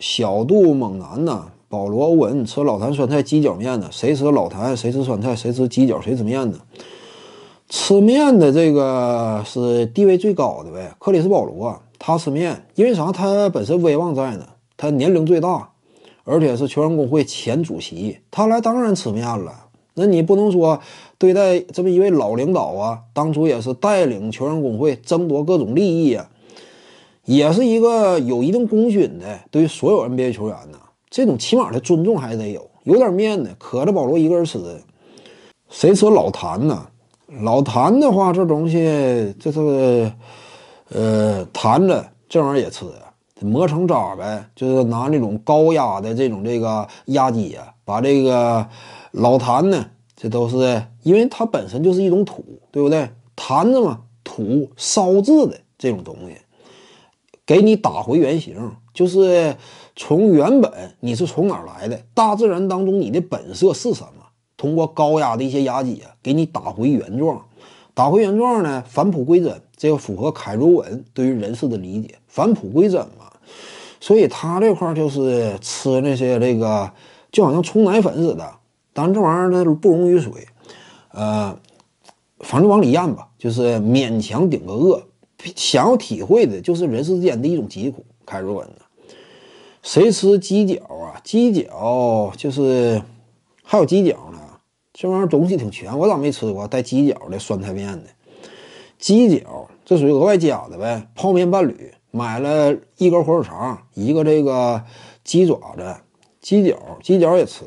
小杜猛男呢？保罗欧文吃老坛酸菜鸡脚面呢？谁吃老坛？谁吃酸菜？谁吃鸡脚？谁吃面呢？吃面的这个是地位最高的呗。克里斯保罗，他吃面，因为啥？他本身威望在呢，他年龄最大，而且是球员工会前主席，他来当然吃面了。那你不能说对待这么一位老领导啊，当初也是带领球员工会争夺各种利益呀。也是一个有一定功勋的，对于所有 NBA 球员呢，这种起码的尊重还得有，有点面子。可着保罗一个人吃，谁吃老坛呢？老坛的话，这东西这是，呃，坛子这玩意儿也吃磨成渣呗。就是拿那种高压的这种这个压机啊，把这个老坛呢，这都是因为它本身就是一种土，对不对？坛子嘛，土烧制的这种东西。给你打回原形，就是从原本你是从哪儿来的？大自然当中你的本色是什么？通过高压的一些压解，给你打回原状，打回原状呢，返璞归真，这个符合凯卓文对于人事的理解，返璞归真嘛。所以他这块就是吃那些这个，就好像冲奶粉似的，但这玩意儿它不溶于水，呃，反正往里咽吧，就是勉强顶个饿。想要体会的就是人世间的一种疾苦。凯叔问呢，谁吃鸡脚啊？鸡脚就是还有鸡脚呢，这玩意儿东西挺全，我咋没吃过带鸡脚的酸菜面的？鸡脚这属于额外加的呗。泡面伴侣买了一根火腿肠，一个这个鸡爪子，鸡脚鸡脚也吃。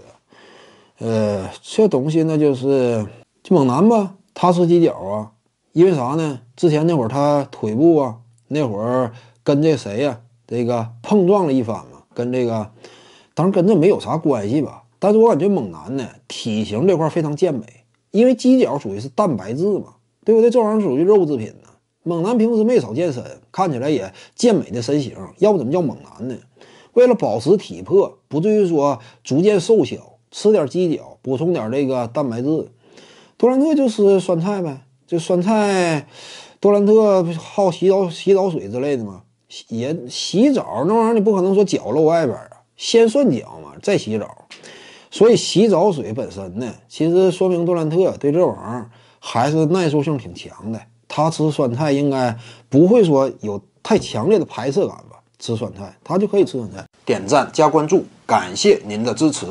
呃，这东西那就是就猛男吧，他吃鸡脚啊。因为啥呢？之前那会儿他腿部啊，那会儿跟这谁呀，这个碰撞了一番嘛，跟这个，当然跟这没有啥关系吧。但是我感觉猛男呢，体型这块非常健美，因为鸡脚属于是蛋白质嘛，对不对？这玩意儿属于肉制品呢。猛男平时没少健身，看起来也健美的身形，要不怎么叫猛男呢？为了保持体魄，不至于说逐渐瘦小，吃点鸡脚补充点这个蛋白质。杜兰特就吃酸菜呗。这酸菜，杜兰特好洗澡、洗澡水之类的吗？也洗澡那玩意儿，你不可能说脚露外边啊，先涮脚嘛，再洗澡。所以洗澡水本身呢，其实说明杜兰特对这玩意儿还是耐受性挺强的。他吃酸菜应该不会说有太强烈的排斥感吧？吃酸菜他就可以吃酸菜。点赞加关注，感谢您的支持。